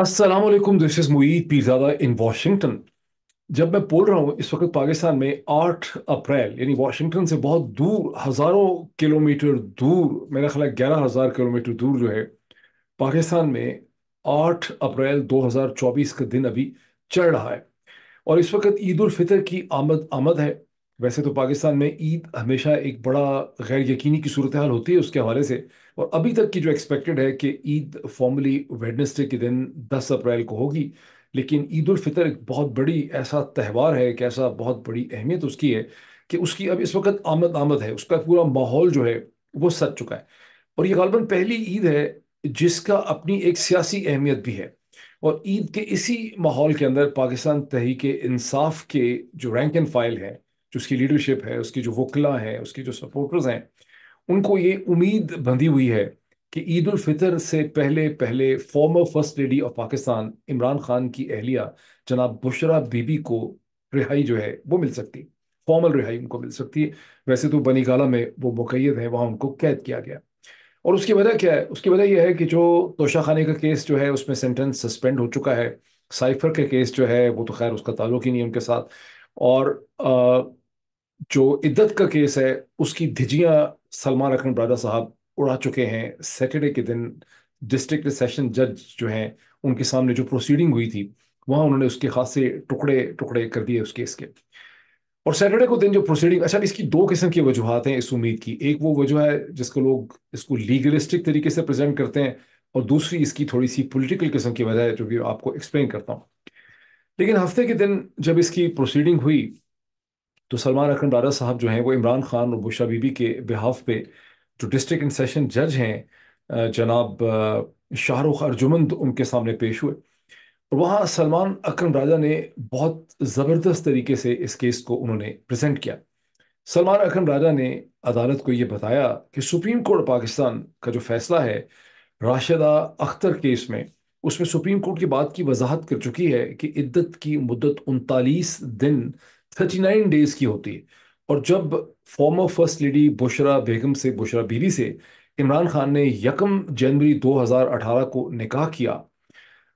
अस्सलाम वालेकुम this is Mueed Pirzada in Washington जब मैं बोल रहा हूँ इस वक्त पाकिस्तान में 8 अप्रैल यानी वाशिंगटन से बहुत दूर हज़ारों किलोमीटर दूर मेरा ख्याल ग्यारह हज़ार किलोमीटर दूर जो है पाकिस्तान में 8 अप्रैल 2024 का दिन अभी चल रहा है और इस वक्त ईद उल फितर की आमद आमद है वैसे तो पाकिस्तान में ईद हमेशा एक बड़ा गैर यकीनी की सूरत हाल होती है उसके हवाले से और अभी तक की जो एक्सपेक्टेड है कि ईद फॉर्मली वेडनेसडे के दिन दस अप्रैल को होगी लेकिन ईद उल फितर एक बहुत बड़ी ऐसा त्यौहार है एक ऐसा बहुत बड़ी अहमियत उसकी है कि उसकी अब इस वक्त आमद आमद है उसका पूरा माहौल जो है वो सच चुका है और ये गालबन पहली ईद है जिसका अपनी एक सियासी अहमियत भी है और ईद के इसी माहौल के अंदर पाकिस्तान तहरीक इंसाफ के जो रैंक एंड फाइल है जो उसकी लीडरशिप है उसकी जो वकला हैं उसकी जो सपोर्टर्स हैं उनको ये उम्मीद बंधी हुई है कि ईद उल फितर से पहले पहले former first lady of Pakistan Imran Khan की अहलिया जनाब बुशरा बीबी को रिहाई जो है वो मिल सकती फॉर्मल रिहाई उनको मिल सकती है वैसे तो बनीगाला में वो मुकैद है वहाँ उनको कैद किया गया और उसकी वजह क्या है उसकी वजह यह है कि जो तोशा खाने का केस जो है उसमें सेंटेंस सस्पेंड हो चुका है साइफर का केस जो है वो तो खैर उसका ताल्लुक ही नहीं है उनके साथ और आ, जो इद्दत का केस है उसकी धिजियाँ सलमान अकरम राजा साहब उड़ा चुके हैं सैटरडे के दिन डिस्ट्रिक्ट सेशन जज जो हैं उनके सामने जो प्रोसीडिंग हुई थी वहाँ उन्होंने उसके खासे टुकड़े टुकड़े कर दिए उस केस के और सैटरडे को दिन जो प्रोसीडिंग अच्छा इसकी दो किस्म की वजूहत हैं इस उम्मीद की एक वो वजह है जिसको लोग इसको लीगलिस्टिक तरीके से प्रजेंट करते हैं और दूसरी इसकी थोड़ी सी पोलिटिकल किस्म की वजह है जो कि आपको एक्सप्लेन करता हूँ लेकिन हफ्ते के दिन जब इसकी प्रोसीडिंग हुई तो सलमान अकरम दारा साहब जो हैं वो इमरान खान और बुशा बीबी के बिहाफ पे जो डिस्ट्रिक्ट एंड सेशन जज हैं जनाब शाहरुख अर्जुमंद उनके सामने पेश हुए और वहाँ सलमान अकरम राजा ने बहुत ज़बरदस्त तरीके से इस केस को उन्होंने प्रेजेंट किया सलमान अकरम राजा ने अदालत को ये बताया कि सुप्रीम कोर्ट पाकिस्तान का जो फैसला है राशिदा अख्तर केस में उसमें सुप्रीम कोर्ट की बात की वजाहत कर चुकी है कि इद्दत की मुद्दत उनतालीस दिन थर्टी नाइन डेज की होती है और जब फॉर्मर फर्स्ट लेडी बुशरा बेगम से बुशरा बीवी से इमरान खान ने यकम जनवरी 2018 को निकाह किया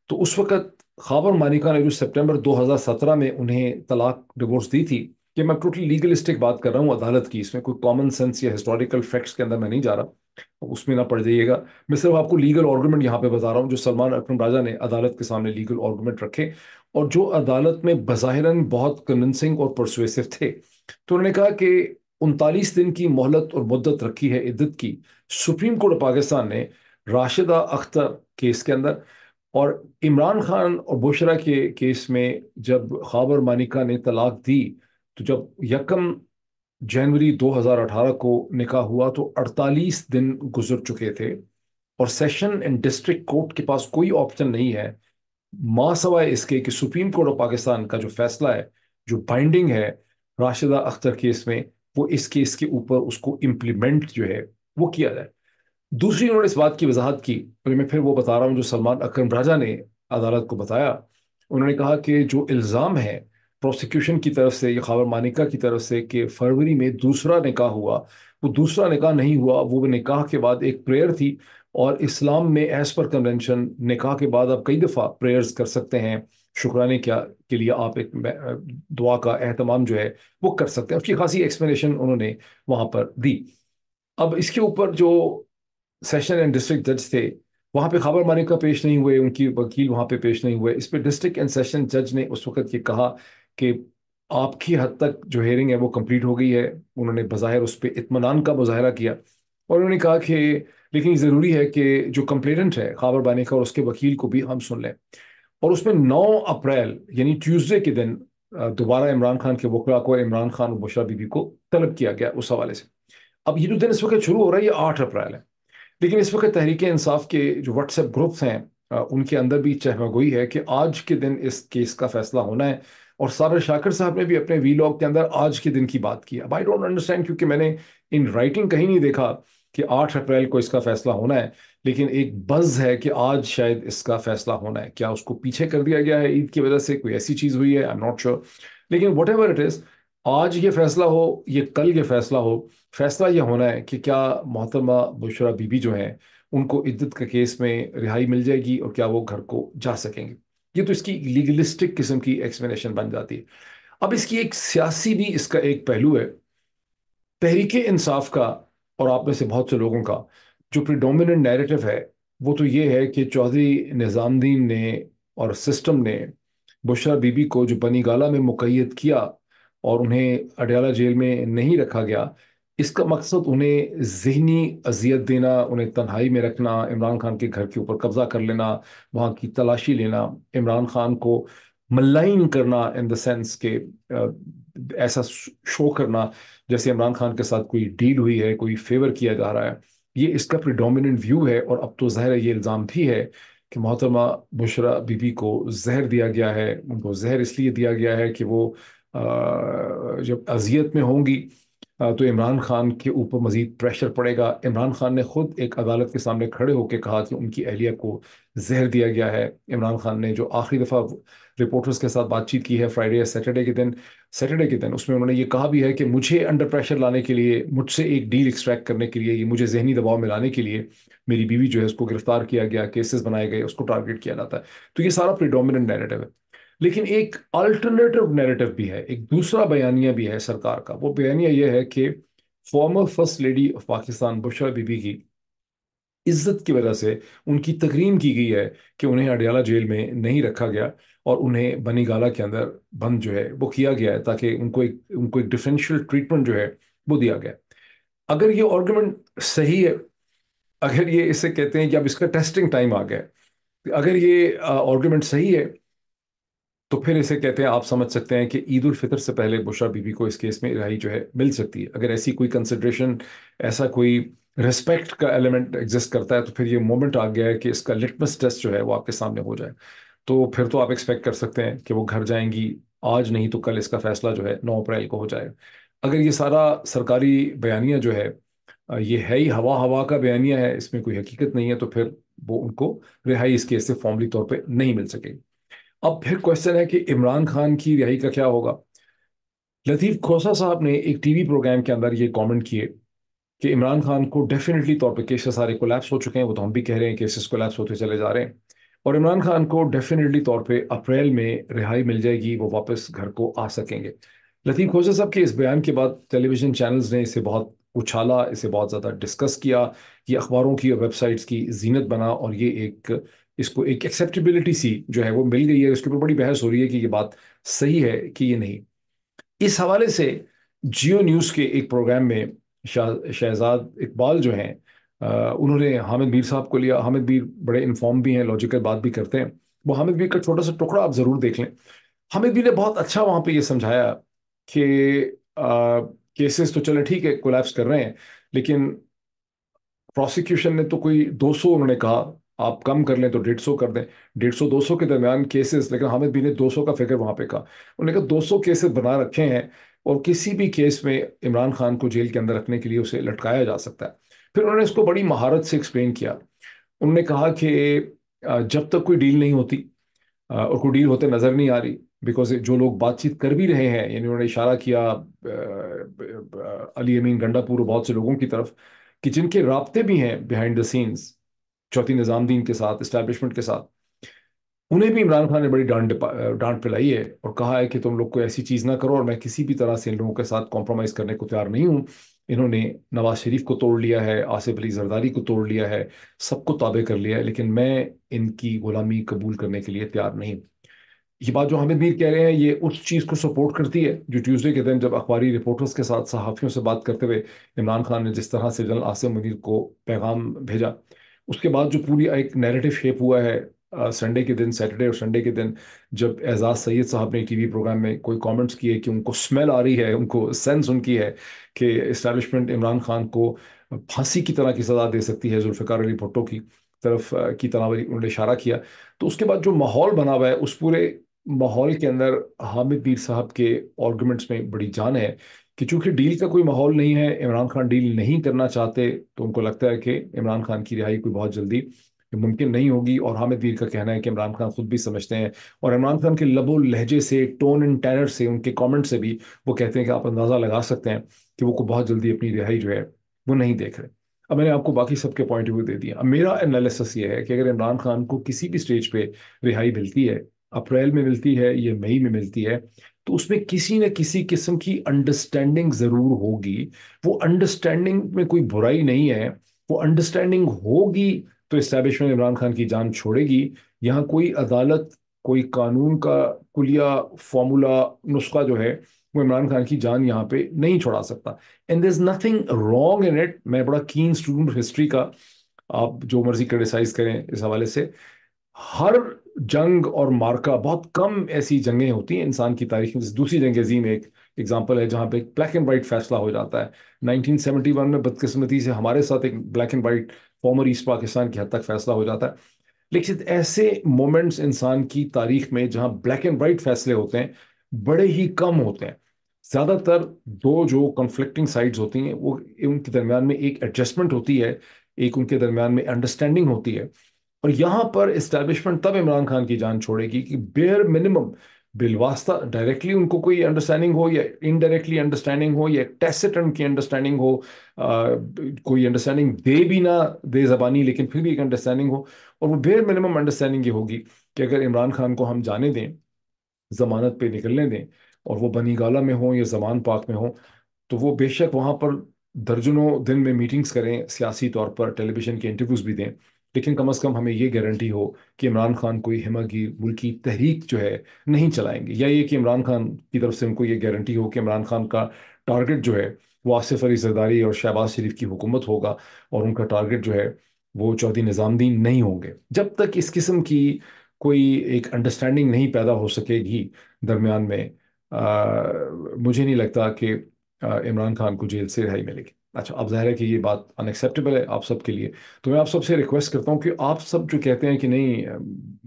तो उस वक़्त खाबर मानिका ने जो सितंबर 2017 में उन्हें तलाक डिवोर्स दी थी कि मैं टोटली लीगलिस्टिक बात कर रहा हूँ अदालत की इसमें कोई कॉमन सेंस या हिस्टोरिकल फैक्ट्स के अंदर मैं नहीं जा रहा तो उसमें ना पड़ जाइएगा मैं सिर्फ आपको लीगल आर्गूमेंट यहाँ पे बता रहा हूँ जो सलमान अकरम राजा ने अदालत के सामने लीगल आर्गूमेंट रखे और जो अदालत में बज़ाहिरन बहुत कन्विंसिंग और परसुएसिव थे तो उन्होंने कहा कि उनतालीस दिन की मोहलत और मुद्दत रखी है इद्दत की सुप्रीम कोर्ट ऑफ पाकिस्तान ने राशिदा अख्तर केस के अंदर और इमरान खान और बुशरा के केस में जब खाबर मानिका ने तलाक दी तो जब यकम जनवरी 2018 को निकाह हुआ तो 48 दिन गुजर चुके थे और सेशन एंड डिस्ट्रिक्ट कोर्ट के पास कोई ऑप्शन नहीं है माँ सवाए इसके कि सुप्रीम कोर्ट ऑफ पाकिस्तान का जो फैसला है जो बाइंडिंग है राशिदा अख्तर केस में वो इस केस के ऊपर उसको इम्प्लीमेंट जो है वो किया जाए दूसरी उन्होंने इस बात की वजाहत की और मैं फिर वो बता रहा हूँ जो सलमान अक्रम राजा ने अदालत को बताया उन्होंने कहा कि जो इल्ज़ाम है प्रोसिक्यूशन की तरफ से या खबर मानिका की तरफ से कि फरवरी में दूसरा निकाह हुआ वो दूसरा निकाह नहीं हुआ वो निकाह के बाद एक प्रेयर थी और इस्लाम में एज पर कन्वेंशन निकाह के बाद आप कई दफ़ा प्रेयर्स कर सकते हैं शुक्राने क्या के लिए आप एक दुआ का अहतमाम जो है वो कर सकते हैं उसकी खासी एक्सप्लेनेशन उन्होंने वहाँ पर दी अब इसके ऊपर जो सेशन एंड डिस्ट्रिक्ट जज थे वहाँ पे खबर मानिका पेश नहीं हुए उनकी वकील वहाँ पे पेश नहीं हुए इस पर डिस्ट्रिक्ट एंड सेशन जज ने उस वक्त ये कहा कि आपकी हद तक जो हेयरिंग है वो कंप्लीट हो गई है उन्होंने बाहर उस पर इतमान का मुजाहरा किया और उन्होंने कहा कि लेकिन ज़रूरी है कि जो कंप्लेनेंट है खाबर बानी का और उसके वकील को भी हम सुन लें और उसमें नौ अप्रैल यानी ट्यूसडे के दिन दोबारा इमरान खान के वकला को इमरान खान और बुशरा बीबी को तलब किया गया उस हवाले से अब ये जो दिन इस वक्त शुरू हो रहा है ये आठ अप्रैल है लेकिन इस वक्त तहरीक इंसाफ के जो व्हाट्सएप ग्रुप्स हैं उनके अंदर भी चहमा गोई है कि आज के दिन इस केस का फैसला होना है और सारा शाकर साहब ने भी अपने वीलॉग के अंदर आज के दिन की बात की अब आई डोंट अंडरस्टैंड क्योंकि मैंने इन राइटिंग कहीं नहीं देखा कि 8 अप्रैल को इसका फैसला होना है लेकिन एक बज है कि आज शायद इसका फैसला होना है क्या उसको पीछे कर दिया गया है ईद की वजह से कोई ऐसी चीज़ हुई है आई एम नॉट श्योर लेकिन वट एवर इट इज़ आज ये फैसला हो ये कल ये फैसला हो फैसला ये होना है कि क्या मोहतरमा बुशरा बीबी जो हैं उनको इद्दत के केस में रिहाई मिल जाएगी और क्या वो घर को जा सकेंगे ये तो इसकी लीगलिस्टिक किस्म की एक्सप्लेनेशन बन जाती है अब इसकी एक सियासी भी इसका एक पहलू है तहरीक इंसाफ का और आप में से बहुत से लोगों का जो प्रिडोमिनेंट नैरेटिव है वो तो ये है कि चौधरी निज़ामद्दीन ने और सिस्टम ने बुशरा बीबी को जो बनी गाला में मुकैद किया और उन्हें अडयाला जेल में नहीं रखा गया इसका मकसद उन्हें जहनी अजियत देना उन्हें तन्हाई में रखना इमरान खान के घर के ऊपर कब्ज़ा कर लेना वहाँ की तलाशी लेना इमरान खान को मलाइन करना इन देंस के ऐसा शो करना जैसे इमरान खान के साथ कोई डील हुई है कोई फेवर किया जा रहा है ये इसका प्रिडोमिनेंट व्यू है और अब तो जहर ये इल्ज़ाम भी है कि मोहतरमा बुशरा बीबी को जहर दिया गया है उनको जहर इसलिए दिया गया है कि वो आ, जब अजियत में होंगी तो इमरान खान के ऊपर मज़ीद प्रेशर पड़ेगा इमरान खान ने खुद एक अदालत के सामने खड़े होकर कहा कि उनकी अहलिया को जहर दिया गया है इमरान खान ने जो आखिरी दफ़ा रिपोर्टर्स के साथ बातचीत की है फ्राइडे या सैटरडे के दिन सैटरडे के दिन उसमें उन्होंने ये कहा भी है कि मुझे अंडर प्रेशर लाने के लिए मुझसे एक डील एक्सट्रैक्ट करने के लिए ये मुझे जहनी दबाव में लाने के लिए मेरी बीवी जो है उसको गिरफ्तार किया गया केसेस बनाए गए उसको टारगेट किया जाता है तो ये सारा प्रिडोमिनेंट नैरेटिव है लेकिन एक अल्टरनेटिव नैरेटिव भी है एक दूसरा बयानिया भी है सरकार का वो बयानिया यह है कि former first lady of Pakistan Bushra Bibi की इज्जत की वजह से उनकी तकरीम की गई है कि उन्हें अडियाला जेल में नहीं रखा गया और उन्हें बनी गाला के अंदर बंद जो है वो किया गया है ताकि उनको एक उनको एक डिफरेंशियल ट्रीटमेंट जो है वो दिया गया अगर ये ऑर्गूमेंट सही है अगर ये इसे कहते हैं कि अब इसका टेस्टिंग टाइम आ गया अगर ये ऑर्गूमेंट सही है तो फिर इसे कहते हैं आप समझ सकते हैं कि ईद उल फितर से पहले बुशरा बीबी को इस केस में रिहाई जो है मिल सकती है अगर ऐसी कोई कंसिड्रेशन ऐसा कोई रिस्पेक्ट का एलिमेंट एग्जिस्ट करता है तो फिर ये मोमेंट आ गया है कि इसका लिटमस टेस्ट जो है वो आपके सामने हो जाए तो फिर तो आप एक्सपेक्ट कर सकते हैं कि वो घर जाएंगी आज नहीं तो कल इसका फैसला जो है नौ अप्रैल को हो जाए अगर ये सारा सरकारी बयानिया जो है ये है ही हवा हवा का बयानिया है इसमें कोई हकीकत नहीं है तो फिर वो उनको रिहाई इस केस से फॉर्मली तौर पर नहीं मिल सकेगी अब फिर क्वेश्चन है कि इमरान खान की रिहाई का क्या होगा लतीफ़ खोसा साहब ने एक टीवी प्रोग्राम के अंदर ये कमेंट किए कि इमरान खान को डेफिनेटली तौर पे केसेस सारे कोलैप्स हो चुके हैं वो तो हम भी कह रहे हैं केसेस कोलैप्स होते चले जा रहे हैं और इमरान खान को डेफिनेटली तौर पे अप्रैल में रिहाई मिल जाएगी वो वापस घर को आ सकेंगे लतीफ़ खोसा साहब के इस बयान के बाद टेलीविज़न चैनल्स ने इसे बहुत उछाला इसे बहुत ज़्यादा डिस्कस किया ये अखबारों की और वेबसाइट्स की जीनत बना और ये एक इसको एक एक्सेप्टेबिलिटी सी जो है वो मिल गई है उसके ऊपर बड़ी बहस हो रही है कि ये बात सही है कि ये नहीं इस हवाले से जियो न्यूज़ के एक प्रोग्राम में शाह शहजाद इकबाल जो हैं उन्होंने हामिद मीर साहब को लिया हामिद मीर बड़े इन्फॉर्म भी हैं लॉजिकल बात भी करते हैं वो हामिद मीर का छोटा सा टुकड़ा आप ज़रूर देख लें हामिद मीर ने बहुत अच्छा वहाँ पर ये समझाया कि केसेस तो चले ठीक है कोलैप्स कर रहे हैं लेकिन प्रोसिक्यूशन ने तो कोई 200 उन्होंने कहा आप कम कर लें तो डेढ़ सौ कर दें डेढ़ सौ दो सौ के दरमियान केसेस लेकिन हामिद भी ने दो सौ का फिक्र वहाँ पे कहा उन्होंने कहा दो सौ केसेस बना रखे हैं और किसी भी केस में इमरान खान को जेल के अंदर रखने के लिए उसे लटकाया जा सकता है फिर उन्होंने इसको बड़ी महारत से एक्सप्लेन किया उन्होंने कहा कि जब तक कोई डील नहीं होती और कोई डील होते नज़र नहीं आ रही बिकॉज जो लोग बातचीत कर भी रहे हैं यानी उन्होंने इशारा किया अली अमीन गंडापुर बहुत से लोगों की तरफ कि जिनके रबते भी हैं बिहाइंड द सीन्स चौथी निज़ामुद्दीन के साथ इस्टेब्लिशमेंट के साथ उन्हें भी इमरान खान ने बड़ी डांट डांट पिलाई है और कहा है कि तुम लोग को ऐसी चीज़ ना करो और मैं किसी भी तरह से इन लोगों के साथ कॉम्प्रोमाइज़ करने को तैयार नहीं हूँ इन्होंने नवाज शरीफ को तोड़ लिया है आसिफ अली जरदारी को तोड़ लिया है सबको ताबे कर लिया है लेकिन मैं इनकी ग़ुलामी कबूल करने के लिए तैयार नहीं ये बात जो हमिद मीर कह रहे हैं ये उस चीज़ को सपोर्ट करती है जो ट्यूसडे के दिन जब अखबारी रिपोर्टर्स के साथ सहाफ़ियों से बात करते हुए इमरान खान ने जिस तरह से जनरल आसिफ मुनीर को पैगाम भेजा उसके बाद जो पूरी एक नैरेटिव शेप हुआ है संडे के दिन सैटरडे और संडे के दिन जब एजाज सैयद साहब ने टीवी प्रोग्राम में कोई कमेंट्स किए कि उनको स्मेल आ रही है उनको सेंस उनकी है कि इस्टेबलिशमेंट इमरान खान को फांसी की तरह की सज़ा दे सकती है जुल्फ़ार अली भुट्टो की तरफ की तरह उन्होंने इशारा किया तो उसके बाद जो माहौल बना हुआ है उस पूरे माहौल के अंदर हामिद पीर साहब के आर्गूमेंट्स में बड़ी जान है कि चूंकि डील का कोई माहौल नहीं है इमरान खान डील नहीं करना चाहते तो उनको लगता है कि इमरान खान की रिहाई कोई बहुत जल्दी मुमकिन नहीं होगी और हामिद वीर का कहना है कि इमरान खान खुद भी समझते हैं और इमरान खान के लबो लहजे से टोन एंड टैनर से उनके कमेंट से भी वो कहते हैं कि आप अंदाज़ा लगा सकते हैं कि वो को बहुत जल्दी अपनी रिहाई जो है वो नहीं देख रहे अब मैंने आपको बाकी सबके पॉइंट ऑफ व्यू दे दिया अब मेरा एनालिसिस ये है कि अगर इमरान खान को किसी भी स्टेज पर रिहाई मिलती है अप्रैल में मिलती है या मई में मिलती है तो उसमें किसी न किसी किस्म की अंडरस्टैंडिंग ज़रूर होगी वो अंडरस्टैंडिंग में कोई बुराई नहीं है वो अंडरस्टैंडिंग होगी तो इस्टेब्लिशमेंट इमरान खान की जान छोड़ेगी यहाँ कोई अदालत कोई कानून का कुलिया फॉर्मूला नुस्खा जो है वो इमरान खान की जान यहाँ पे नहीं छोड़ा सकता and there nothing wrong in it मैं बड़ा कीन स्टूडेंट हिस्ट्री का आप जो मर्जी क्रिटिसाइज करें इस हवाले से हर जंग और मार्का बहुत कम ऐसी जंगें होती हैं इंसान की तारीख में दूसरी जंग अजीम एक एग्जाम्पल है जहाँ पे एक ब्लैक एंड वाइट फैसला हो जाता है 1971 में बदकस्मती से हमारे साथ एक black and white former East Pakistan की हद तक फैसला हो जाता है लेकिन ऐसे मोमेंट्स इंसान की तारीख में जहाँ ब्लैक एंड वाइट फैसले होते हैं बड़े ही कम होते हैं ज़्यादातर दो जो कन्फ्लिक्टिंग साइड्स होती हैं वो उनके दरमियान में एक एडजस्टमेंट होती है एक उनके दरमियान में अंडरस्टैंडिंग होती है और यहाँ पर इस्टेब्लिशमेंट तब इमरान खान की जान छोड़ेगी कि बेयर मिनिमम बिलवास्ता डायरेक्टली उनको कोई अंडरस्टैंडिंग हो या इनडायरेक्टली अंडरस्टैंडिंग हो या टेसिट उनकी अंडरस्टैंडिंग हो आ, कोई अंडरस्टैंडिंग दे भी ना दे जबानी लेकिन फिर भी एक अंडरस्टैंडिंग हो और वो बेयर मिनिमम अंडरस्टैंडिंग ये होगी कि अगर इमरान खान को हम जाने दें जमानत पे निकलने दें और वो बनी गाला में हो या जमान पाक में हो तो वो बेशक वहाँ पर दर्जनों दिन में मीटिंग्स करें सियासी तौर पर टेलीविज़न के इंटरव्यूज़ भी दें लेकिन कम अज़ कम हमें ये गारंटी हो कि इमरान खान कोई हिमागीर मुल्की तहरीक जो है नहीं चलाएंगे या ये कि इमरान खान की तरफ से उनको ये गारंटी हो कि इमरान खान का टारगेट जो है वो आसिफ अली जरदारी और शहबाज शरीफ की हुकूमत होगा और उनका टारगेट जो है वो चौधरी निज़ामुद्दीन नहीं होंगे जब तक इस किस्म की कोई एक अंडरस्टैंडिंग नहीं पैदा हो सकेगी दरमियान में आ, मुझे नहीं लगता कि इमरान खान को जेल से रिहाई मिलेगी अच्छा अब जाहिर है कि ये बात अनएक्सेप्टेबल है आप सब के लिए तो मैं आप सबसे रिक्वेस्ट करता हूँ कि आप सब जो कहते हैं कि नहीं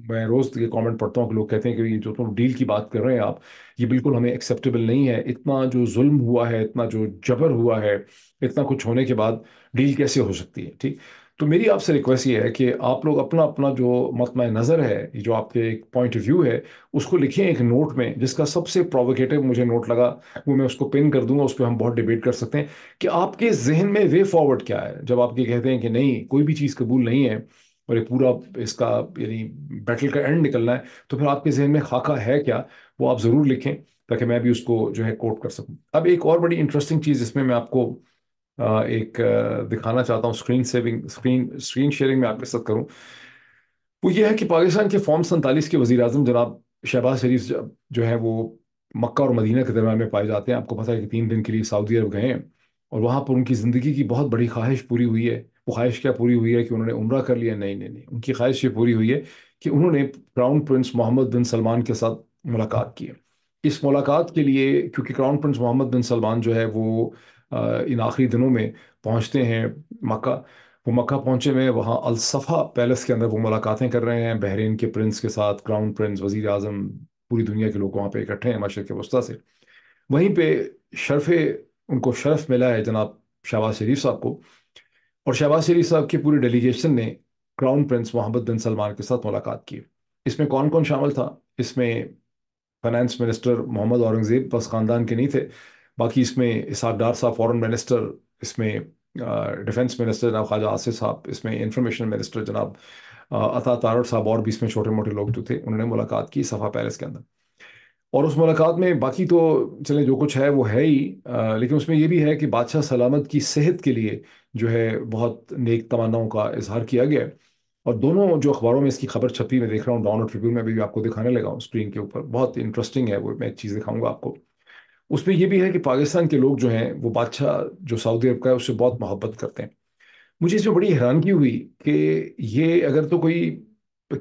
मैं रोज़ ये कमेंट पढ़ता हूँ कि लोग कहते हैं कि ये जो तुम डील की बात कर रहे हैं आप ये बिल्कुल हमें एक्सेप्टेबल नहीं है इतना जो जुल्म हुआ है इतना जो जबर हुआ है इतना कुछ होने के बाद डील कैसे हो सकती है ठीक तो मेरी आपसे रिक्वेस्ट ये है कि आप लोग अपना अपना जो मतम नज़र है जो आपके एक पॉइंट ऑफ व्यू है उसको लिखिए एक नोट में जिसका सबसे प्रोवोकेटिव मुझे नोट लगा वो मैं उसको पिन कर दूंगा उस पर हम बहुत डिबेट कर सकते हैं कि आपके जहन में वे फॉरवर्ड क्या है जब आप ये कहते हैं कि नहीं कोई भी चीज़ कबूल नहीं है और ये पूरा इसका यानी बैटल का एंड निकलना है तो फिर आपके जहन में खाका है क्या वो आप ज़रूर लिखें ताकि मैं भी उसको जो है कोट कर सकूँ अब एक और बड़ी इंटरेस्टिंग चीज़ इसमें मैं आपको एक दिखाना चाहता हूँ screen saving screen screen sharing में आपके साथ करूँ वो ये है कि पाकिस्तान के फॉर्म सैंतालीस के वजी अजम जनाब शहबाज शरीफ जो है वो मक्का और मदीना के दरम्यान में पाए जाते हैं आपको पता है कि तीन दिन के लिए सऊदी अरब गए हैं और वहाँ पर उनकी ज़िंदगी की बहुत बड़ी ख्वाहिश पूरी हुई है वो ख्वाहिश क्या पूरी हुई है कि उन्होंने उम्र कर लिया नहीं नहीं नहीं उनकी ख्वाहिश ये पूरी हुई है कि उन्होंने क्राउन प्रिंस मोहम्मद बिन सलमान के साथ मुलाकात की है इस मुलाकात के लिए क्योंकि क्राउन प्रिंस मोहम्मद बिन सलमान जो है वो इन आखिरी दिनों में पहुँचते हैं मक्का वो मक्का पहुँचे हुए वहाँ अलसफ़ा पैलेस के अंदर वो मुलाकातें कर रहे हैं बहरीन के प्रिंस के साथ क्राउन प्रिंस वज़ी अजम पूरी दुनिया के लोग वहाँ पर इकट्ठे हैं मशरक़ वस्ती से वहीं पर शरफ़ उनको शरफ़ मिला है जनाब शहबाज शरीफ साहब को और शहबाज शरीफ साहब की पूरी डेलीगेशन ने क्राउन प्रिंस मोहम्मद बिन सलमान के साथ मुलाकात की इसमें कौन कौन शामिल था इसमें फाइनेंस मिनिस्टर मोहम्मद औरंगज़ेब बस ख़ानदान के नहीं थे बाकी इसमें इसहाक डार साहब फॉरेन मिनिस्टर इसमें डिफेंस मिनिस्टर जनाब ख्वाजा आसिफ साहब इसमें इंफॉर्मेशन मिनिस्टर जनाब अता तारड़ साहब और भी इसमें छोटे मोटे लोग जो थे उन्होंने मुलाकात की सफ़ा पैलेस के अंदर और उस मुलाकात में बाकी तो चले जो कुछ है वो है ही आ, लेकिन उसमें ये भी है कि बादशाह सलामत की सेहत के लिए जो है बहुत नेक तमन्नाओं का इजहार किया गया और दोनों जो अखबारों में इसकी खबर छपी मैं देख रहा हूँ डाउन ट्रिब्यून में भी आपको दिखाने लगा हूँ स्क्रीन के ऊपर बहुत इंटरेस्टिंग है वो मैं एक चीज़ दिखाऊंगा आपको उसमें यह भी है कि पाकिस्तान के लोग जो हैं वो बादशाह जो सऊदी अरब का है उससे बहुत मोहब्बत करते हैं मुझे इसमें बड़ी हैरानगी हुई कि ये अगर तो कोई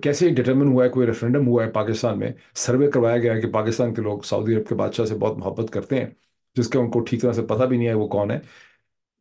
कैसे डिटर्मिन हुआ है कोई रेफरेंडम हुआ है पाकिस्तान में सर्वे करवाया गया है कि पाकिस्तान के लोग सऊदी अरब के बादशाह से बहुत मोहब्बत करते हैं जिसका उनको ठीक तरह से पता भी नहीं है वो कौन है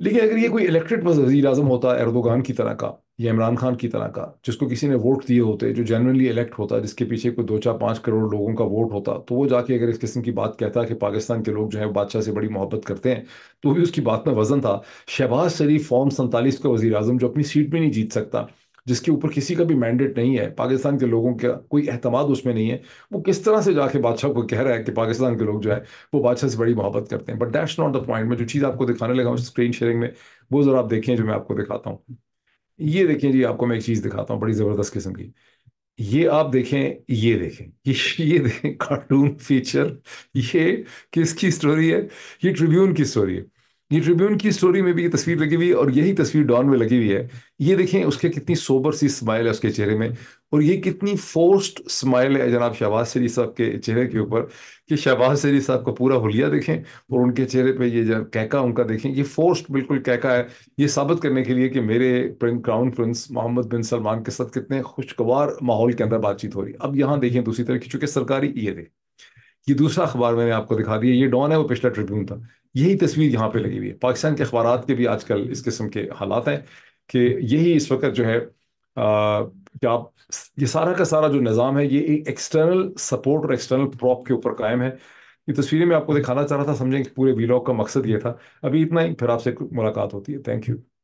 लेकिन अगर ये कोई इलेक्टेड वजीर अजम होता एरदोगान की तरह का या इमरान खान की तरह का जिसको किसी ने वोट दिए होते जो जनरली इलेक्ट होता जिसके पीछे कोई दो चार पाँच करोड़ लोगों का वोट होता तो वो जाके अगर इस किस्म की बात कहता कि पाकिस्तान के लोग जो है बादशाह से बड़ी मोहब्बत करते हैं तो भी उसकी बात में वजन था शहबाज शरीफ फॉर्म सैंतालीस का वजी अजम जो अपनी सीट भी नहीं जीत सकता जिसके ऊपर किसी का भी मैंडेट नहीं है पाकिस्तान के लोगों का कोई अहतमाद उसमें नहीं है वो किस तरह से जाके बादशाह को कह रहा है कि पाकिस्तान के लोग जो है वो बादशाह से बड़ी मोहब्बत करते हैं but that's not the point मैं जो चीज़ आपको दिखाने लगा उस स्क्रीन शेयरिंग में वो ज़रा आप देखें जो मैं आपको दिखाता हूँ ये देखें जी आपको मैं एक चीज़ दिखाता हूँ बड़ी ज़बरदस्त किस्म की ये आप देखें ये देखें ये ये देखें कार्टून फीचर ये किसकी स्टोरी है ये ट्रिब्यून की स्टोरी है ये ट्रिब्यून की स्टोरी में भी ये तस्वीर लगी हुई है और यही तस्वीर डॉन में लगी हुई है ये देखें उसके कितनी सोबर सी स्माइल है उसके चेहरे में और ये कितनी फोर्स्ड स्माइल है जनाब शहबाज शरीफ साहब के चेहरे के ऊपर कि शहबाज शरीफ साहब का पूरा हुलिया देखें और उनके चेहरे पे ये जब कहका उनका देखें ये फोर्स्ड बिल्कुल कहका है ये साबित करने के लिए कि मेरे prince crown prince Mohammed bin Salman के साथ कितने खुशगवार माहौल के अंदर बातचीत हो रही है अब यहाँ देखें दूसरी तरह की चूंकि सरकारी ये देखें ये दूसरा अखबार मैंने आपको दिखा दिया ये डॉन है वो पिछला ट्रिब्यून था यही तस्वीर यहाँ पे लगी हुई है पाकिस्तान के अखबार के भी आजकल इस किस्म के हालात हैं कि यही इस वक्त जो है कि आप ये सारा का सारा जो निज़ाम है ये एक एक्सटर्नल सपोर्ट और एक्सटर्नल प्रॉप के ऊपर कायम है ये तस्वीरें मैं आपको दिखाना चाह रहा था समझें कि पूरे वीलॉग का मकसद ये था अभी इतना ही फिर आपसे मुलाकात होती है थैंक यू